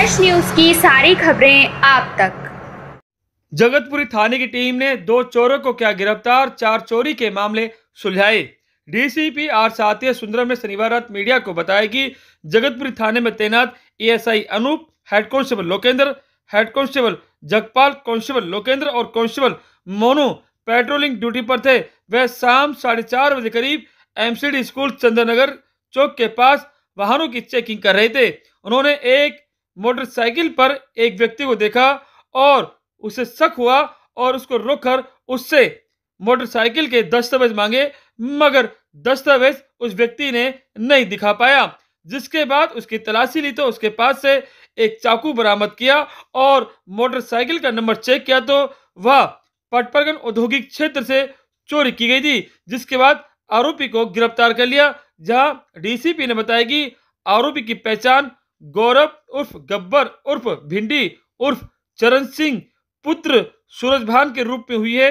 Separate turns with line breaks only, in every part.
उत्कर्ष news की सारी खबरें आप तक जगतपुरी थाने की टीम ने दो चोरों को क्या गिरफ्तार चार चोरी के मामले सुलझाए डीसीपी आर सातिया सुंदरम ने शनिवार रात मीडिया को बताया कि जगतपुरी थाने में तैनात ASI Anup head constable Lokendra head constable Jagpal constable Lokendra और कांस्टेबल मोनू पेट्रोलिंग ड्यूटी पर थे वह शाम साढ़े चार बजे करीब एम स्कूल चंद्रनगर चौक के पास वाहनों की चेकिंग कर रहे थे उन्होंने एक मोटरसाइकिल पर एक व्यक्ति को देखा और उसे शक हुआ और उसको रोककर उससे मोटरसाइकिल के दस्तावेज मांगे मगर दस्तावेज उस व्यक्ति ने नहीं दिखा पाया जिसके बाद उसकी तलाशी ली तो उसके पास से एक चाकू बरामद किया और मोटरसाइकिल का नंबर चेक किया तो वह पटपरगन औद्योगिक क्षेत्र से चोरी की गई थी जिसके बाद आरोपी को गिरफ्तार कर लिया जहां डीसीपी ने बताया कि आरोपी की पहचान गौरव उर्फ गब्बर उर्फ भिंडी उर्फ चरण सिंह पुत्र सूरजभान के रूप में हुई है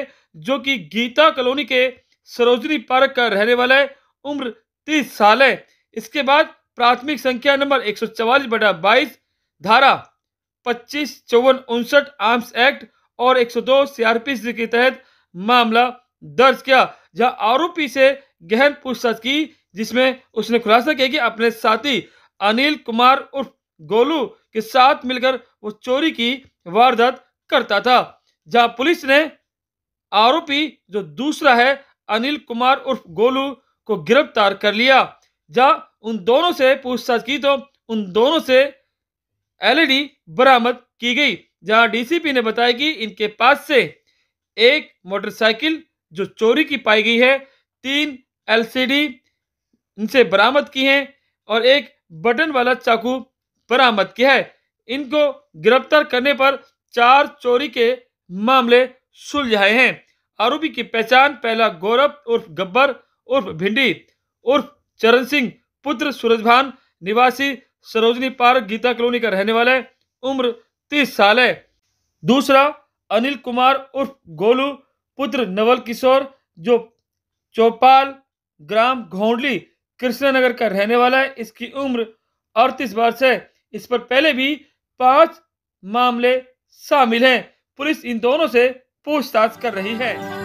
जो कि गीता कॉलोनी के सरोजनी पार्क का रहने वाला है उम्र तीस साल है इसके बाद प्राथमिक संख्या नंबर एक सौ बटा बाईस धारा पच्चीस चौवन उनसठ आर्म्स एक्ट और 102 सौ दो सीआरपीसी के तहत मामला दर्ज किया जहां आरोपी से गहन पूछताछ की जिसमें उसने खुलासा किया कि अपने साथी अनिल कुमार उर्फ गोलू के साथ मिलकर वो चोरी की वारदात करता था जहां पुलिस ने आरोपी जो दूसरा है अनिल कुमार उर्फ गोलू को गिरफ्तार कर लिया जहां उन दोनों से पूछताछ की तो उन दोनों से एलईडी बरामद की गई जहां डीसीपी ने बताया कि इनके पास से एक मोटरसाइकिल जो चोरी की पाई गई है तीन एलसीडी इनसे बरामद की हैं और एक बटन वाला चाकू बरामद किया है इनको गिरफ्तार करने पर चार चोरी के मामले सुलझाए हैं आरोपी की पहचान पहला गौरव उर्फ गब्बर उर्फ भिंडी उर्फ चरण सिंह पुत्र सूरजभान निवासी सरोजनी पार्क गीता कॉलोनी का रहने वाला है उम्र तीस साल है दूसरा अनिल कुमार उर्फ गोलू पुत्र नवल किशोर जो चौपाल ग्राम घोंडली नगर का रहने वाला है इसकी उम्र अड़तीस वर्ष है इस पर पहले भी पांच मामले शामिल हैं पुलिस इन दोनों से पूछताछ कर रही है